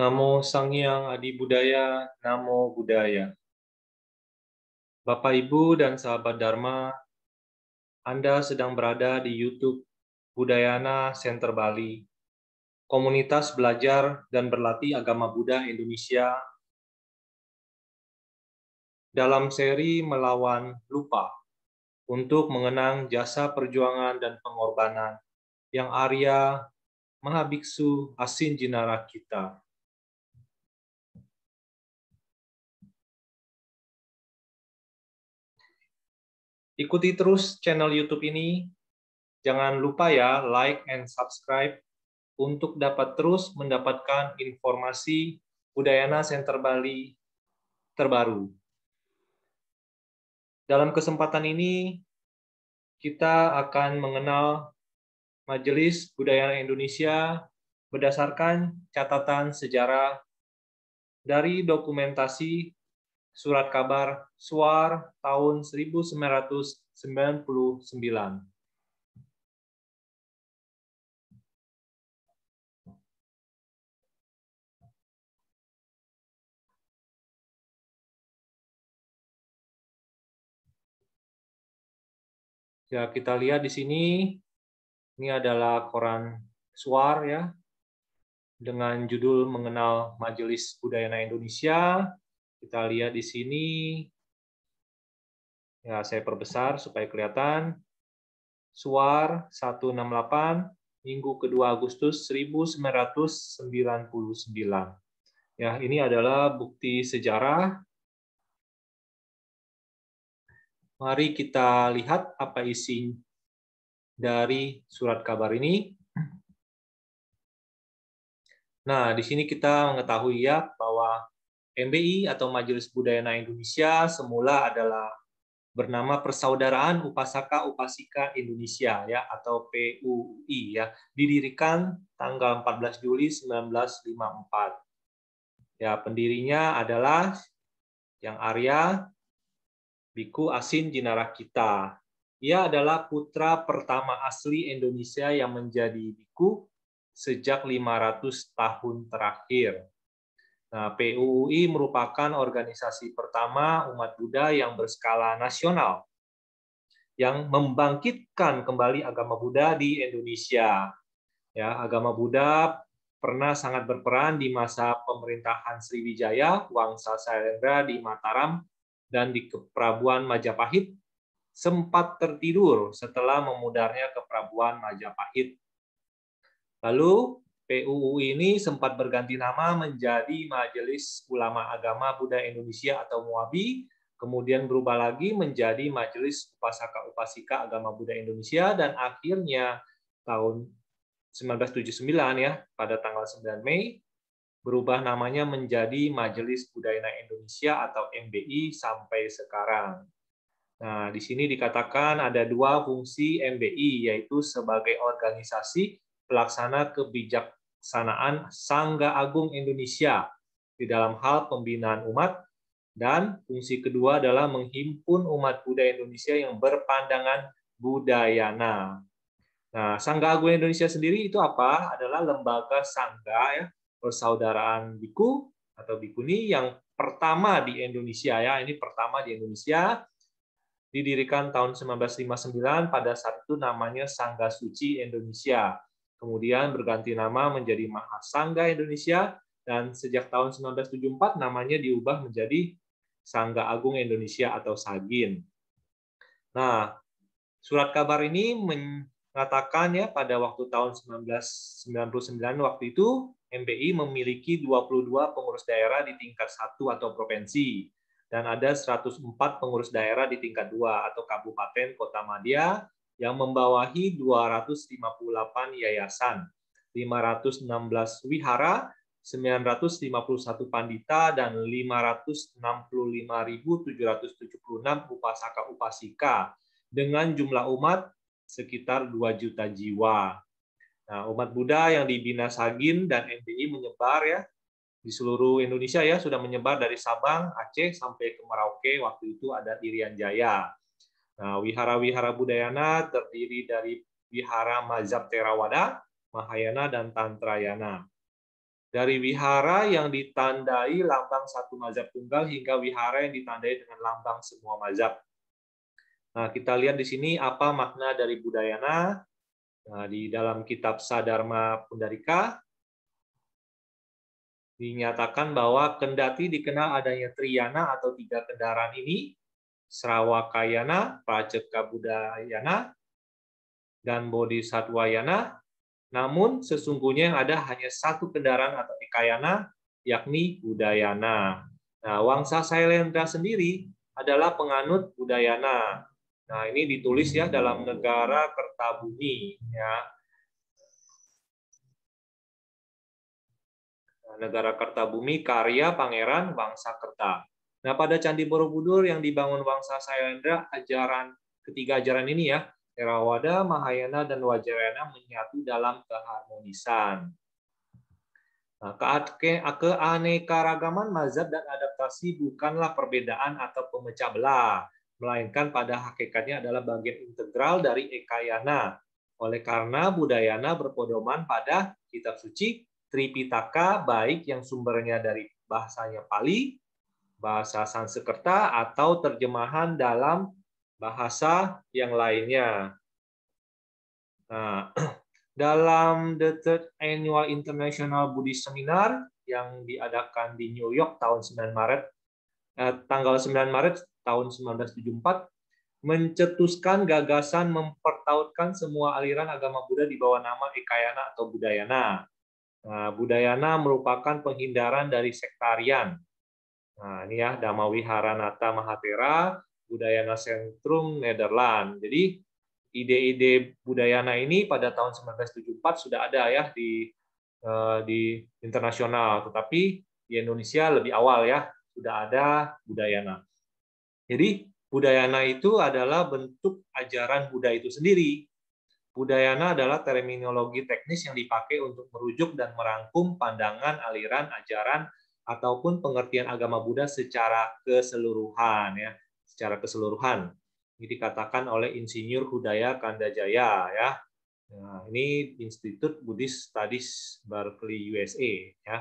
Namo Sangyang Adi Budaya, Namo Budaya. Bapak, Ibu, dan sahabat Dharma, Anda sedang berada di YouTube Budayana Center Bali, komunitas belajar dan berlatih agama Buddha Indonesia dalam seri Melawan Lupa untuk mengenang jasa perjuangan dan pengorbanan yang Arya Mahabiksu Asin Jinara kita Ikuti terus channel YouTube ini. Jangan lupa ya like and subscribe untuk dapat terus mendapatkan informasi Udayana Center Bali terbaru. Dalam kesempatan ini, kita akan mengenal Majelis Budaya Indonesia berdasarkan catatan sejarah dari dokumentasi Surat Kabar Suar tahun 1999. Ya, kita lihat di sini ini adalah koran Suar ya dengan judul Mengenal Majelis Budaya Indonesia kita lihat di sini. Ya, saya perbesar supaya kelihatan. Suar 168, minggu kedua Agustus 1999. Ya, ini adalah bukti sejarah. Mari kita lihat apa isi dari surat kabar ini. Nah, di sini kita mengetahui ya bahwa MBI atau Majelis Budaya Indonesia semula adalah bernama Persaudaraan Upasaka Upasika Indonesia ya atau PUI ya didirikan tanggal 14 Juli 1954. Ya, pendirinya adalah yang Arya Biku Asin Jinara Kita. Ia adalah putra pertama asli Indonesia yang menjadi biku sejak 500 tahun terakhir Nah, PUI merupakan organisasi pertama umat Buddha yang berskala nasional yang membangkitkan kembali agama Buddha di Indonesia. Ya, agama Buddha pernah sangat berperan di masa pemerintahan Sriwijaya, Wangsa Sailendra di Mataram, dan di Keprabuan Majapahit, sempat tertidur setelah memudarnya Keprabuan Majapahit. Lalu PUU ini sempat berganti nama menjadi Majelis Ulama Agama Buddha Indonesia atau MUABI, kemudian berubah lagi menjadi Majelis Upasaka Upasika Agama Buddha Indonesia, dan akhirnya tahun 1979 ya, pada tanggal 9 Mei, berubah namanya menjadi Majelis Budaya Indonesia atau MBI sampai sekarang. Nah, di sini dikatakan ada dua fungsi MBI, yaitu sebagai organisasi pelaksana kebijakan sanaan Sangga Agung Indonesia di dalam hal pembinaan umat dan fungsi kedua adalah menghimpun umat Buddha Indonesia yang berpandangan budayana. Nah, Sangga Agung Indonesia sendiri itu apa? Adalah lembaga sangga ya, persaudaraan biku atau bikuni yang pertama di Indonesia ya. Ini pertama di Indonesia didirikan tahun 1959 pada saat itu namanya Sangga Suci Indonesia kemudian berganti nama menjadi Mahasangga Indonesia, dan sejak tahun 1974 namanya diubah menjadi Sangga Agung Indonesia atau Sagin. Nah, surat kabar ini mengatakan ya pada waktu tahun 1999 waktu itu MBI memiliki 22 pengurus daerah di tingkat 1 atau provinsi dan ada 104 pengurus daerah di tingkat 2 atau kabupaten kota madia yang membawahi 258 yayasan, 516 wihara, 951 pandita, dan 565.776 upasaka-upasika dengan jumlah umat sekitar 2 juta jiwa. Nah, umat Buddha yang dibina Sagin dan MBI menyebar ya di seluruh Indonesia ya sudah menyebar dari Sabang, Aceh sampai ke Merauke waktu itu ada Irian Jaya. Nah, wihara-wihara Budayana terdiri dari wihara mazhab Theravada, Mahayana, dan Tantrayana. Dari wihara yang ditandai lambang satu mazhab tunggal hingga wihara yang ditandai dengan lambang semua mazhab. Nah, kita lihat di sini apa makna dari Budayana. Nah, di dalam kitab Sadharma Pundarika, dinyatakan bahwa kendati dikenal adanya triyana atau tiga kendaraan ini, Srawakayana, Paceka Budayana, dan Bodhisatwayana. Namun sesungguhnya yang ada hanya satu kendaraan atau ikayana, yakni Budayana. Nah, Wangsa Sailendra sendiri adalah penganut Budayana. Nah, ini ditulis ya dalam negara Kertabumi. Ya. Nah, negara Kertabumi, karya Pangeran Wangsa Kerta. Nah, pada Candi Borobudur yang dibangun bangsa Sailendra, ajaran ketiga ajaran ini ya, Theravada, Mahayana, dan Vajrayana menyatu dalam keharmonisan. Nah, ke keanekaragaman mazhab dan adaptasi bukanlah perbedaan atau pemecah belah, melainkan pada hakikatnya adalah bagian integral dari ekayana. Oleh karena budayana berpedoman pada kitab suci Tripitaka baik yang sumbernya dari bahasanya Pali bahasa Sanskerta atau terjemahan dalam bahasa yang lainnya. Nah, dalam The Third Annual International Buddhist Seminar yang diadakan di New York tahun 9 Maret eh, tanggal 9 Maret tahun 1974 mencetuskan gagasan mempertautkan semua aliran agama Buddha di bawah nama Ekayana atau Budayana. Nah, Budayana merupakan penghindaran dari sektarian Nah, ini ya Dhamma Nata Mahatera Budayana Sentrum Nederland. Jadi ide-ide budayana ini pada tahun 1974 sudah ada ya di eh, di internasional, tetapi di Indonesia lebih awal ya sudah ada budayana. Jadi budayana itu adalah bentuk ajaran Buddha itu sendiri. Budayana adalah terminologi teknis yang dipakai untuk merujuk dan merangkum pandangan, aliran, ajaran, ataupun pengertian agama Buddha secara keseluruhan ya, secara keseluruhan. Ini dikatakan oleh Insinyur Hudaya Kandajaya ya. Nah, ini Institut Buddhist Studies Berkeley USA ya.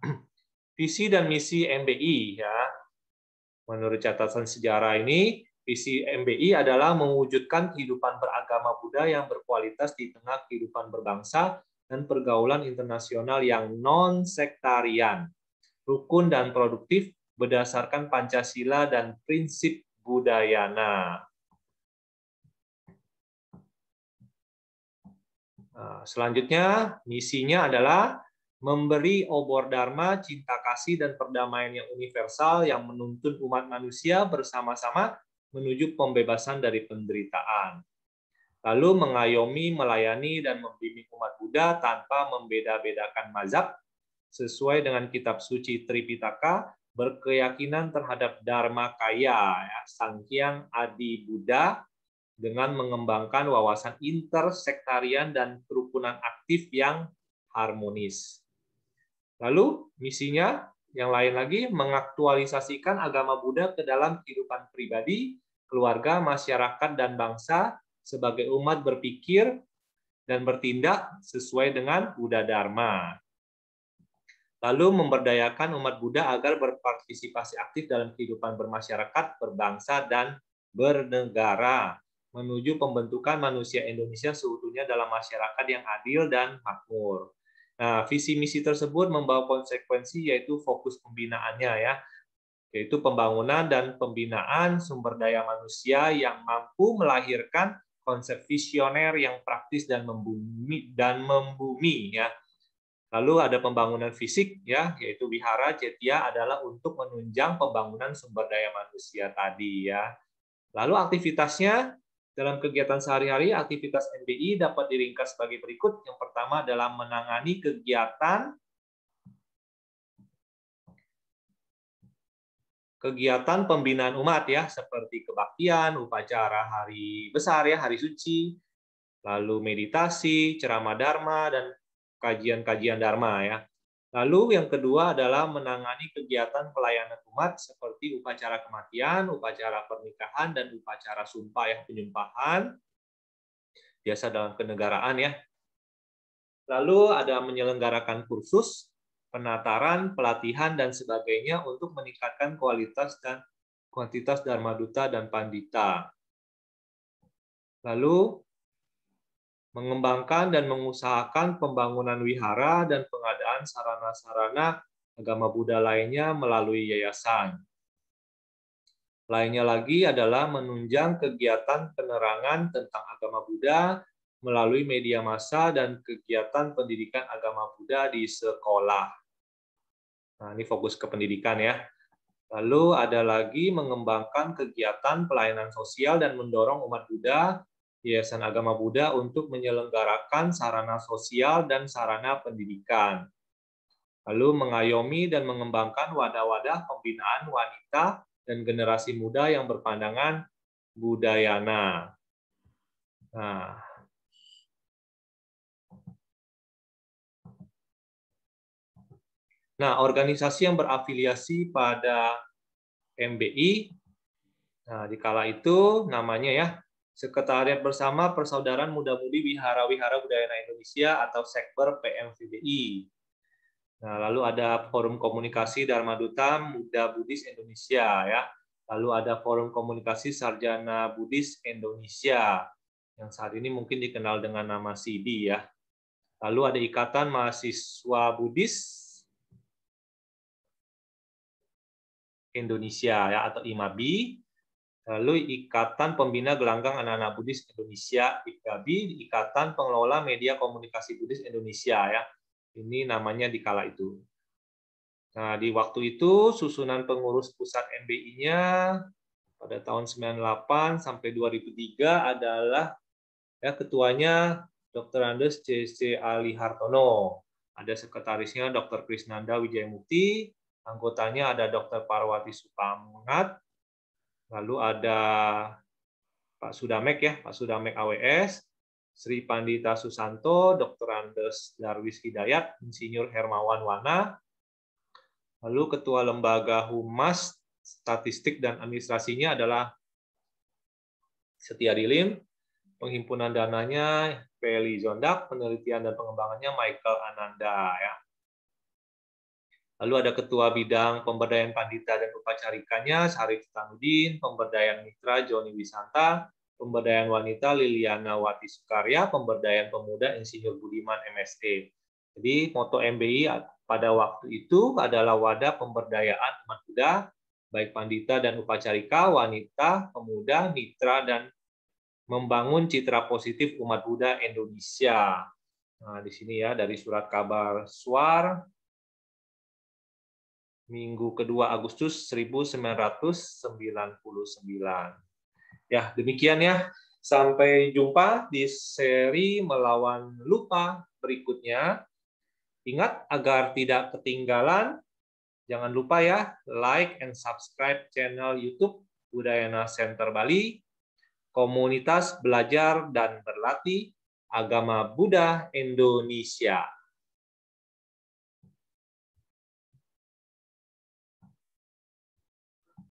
Visi dan misi MBI ya. Menurut catatan sejarah ini, Visi MBI adalah mewujudkan kehidupan beragama Buddha yang berkualitas di tengah kehidupan berbangsa dan pergaulan internasional yang non-sektarian rukun dan produktif berdasarkan Pancasila dan prinsip budayana. Nah, selanjutnya, misinya adalah memberi obor dharma, cinta kasih, dan perdamaian yang universal yang menuntun umat manusia bersama-sama menuju pembebasan dari penderitaan. Lalu mengayomi, melayani, dan membimbing umat Buddha tanpa membeda-bedakan mazhab sesuai dengan kitab suci Tripitaka berkeyakinan terhadap Dharma Kaya, ya, Sangkyang Adi Buddha dengan mengembangkan wawasan intersektarian dan kerukunan aktif yang harmonis. Lalu misinya yang lain lagi mengaktualisasikan agama Buddha ke dalam kehidupan pribadi, keluarga, masyarakat dan bangsa sebagai umat berpikir dan bertindak sesuai dengan Buddha Dharma lalu memberdayakan umat Buddha agar berpartisipasi aktif dalam kehidupan bermasyarakat, berbangsa, dan bernegara, menuju pembentukan manusia Indonesia seutuhnya dalam masyarakat yang adil dan makmur. Nah, visi misi tersebut membawa konsekuensi yaitu fokus pembinaannya ya, yaitu pembangunan dan pembinaan sumber daya manusia yang mampu melahirkan konsep visioner yang praktis dan membumi dan membumi ya Lalu ada pembangunan fisik ya, yaitu wihara cetia adalah untuk menunjang pembangunan sumber daya manusia tadi ya. Lalu aktivitasnya dalam kegiatan sehari-hari, aktivitas NBI dapat diringkas sebagai berikut. Yang pertama adalah menangani kegiatan kegiatan pembinaan umat ya, seperti kebaktian, upacara hari besar ya, hari suci, lalu meditasi, ceramah dharma dan kajian-kajian Dharma ya. Lalu yang kedua adalah menangani kegiatan pelayanan umat seperti upacara kematian, upacara pernikahan, dan upacara sumpah ya, penyumpahan. Biasa dalam kenegaraan ya. Lalu ada menyelenggarakan kursus, penataran, pelatihan, dan sebagainya untuk meningkatkan kualitas dan kuantitas Dharma Duta dan Pandita. Lalu mengembangkan dan mengusahakan pembangunan wihara dan pengadaan sarana-sarana agama Buddha lainnya melalui yayasan. Lainnya lagi adalah menunjang kegiatan penerangan tentang agama Buddha melalui media massa dan kegiatan pendidikan agama Buddha di sekolah. Nah, ini fokus ke pendidikan ya. Lalu ada lagi mengembangkan kegiatan pelayanan sosial dan mendorong umat Buddha Yayasan Agama Buddha untuk menyelenggarakan sarana sosial dan sarana pendidikan. Lalu mengayomi dan mengembangkan wadah-wadah pembinaan wanita dan generasi muda yang berpandangan budayana. Nah, Nah, organisasi yang berafiliasi pada MBI, nah, di kala itu namanya ya Sekretariat Bersama Persaudaraan Muda-Mudi Wihara-Wihara Budayana Indonesia atau Sekber PMVBI. Nah, lalu ada Forum Komunikasi Dharma Duta Muda Budis Indonesia ya. Lalu ada Forum Komunikasi Sarjana Budis Indonesia yang saat ini mungkin dikenal dengan nama SIDI ya. Lalu ada Ikatan Mahasiswa Budis Indonesia ya atau IMABI lalu Ikatan Pembina Gelanggang Anak-anak Buddhis Indonesia IPABI, Ikatan Pengelola Media Komunikasi Buddhis Indonesia ya. Ini namanya di kala itu. Nah, di waktu itu susunan pengurus pusat MBI-nya pada tahun 98 sampai 2003 adalah ya ketuanya Dr. Andes C.C. Ali Hartono, ada sekretarisnya Dr. Krisnanda Wijayamukti, anggotanya ada Dr. Parwati Supamangat, Lalu ada Pak Sudamek ya, Pak Sudamek AWS, Sri Pandita Susanto, Dr. Andes Darwis Hidayat, Insinyur Hermawan Wana, lalu Ketua Lembaga Humas Statistik dan Administrasinya adalah Setia Dilim, penghimpunan dananya Peli Zondak, penelitian dan pengembangannya Michael Ananda ya. Lalu ada Ketua Bidang Pemberdayaan Pandita dan Upacarikanya, Sarif Tanudin, Pemberdayaan Mitra, Joni Wisanta, Pemberdayaan Wanita, Liliana Wati Sukarya, Pemberdayaan Pemuda, Insinyur Budiman, MST. E. Jadi moto MBI pada waktu itu adalah wadah pemberdayaan umat muda, baik pandita dan upacarika, wanita, pemuda, mitra, dan membangun citra positif umat Buddha Indonesia. Nah, di sini ya dari surat kabar Suar minggu kedua Agustus 1999. Ya, demikian ya. Sampai jumpa di seri melawan lupa berikutnya. Ingat agar tidak ketinggalan, jangan lupa ya like and subscribe channel YouTube Budayana Center Bali, komunitas belajar dan berlatih agama Buddha Indonesia.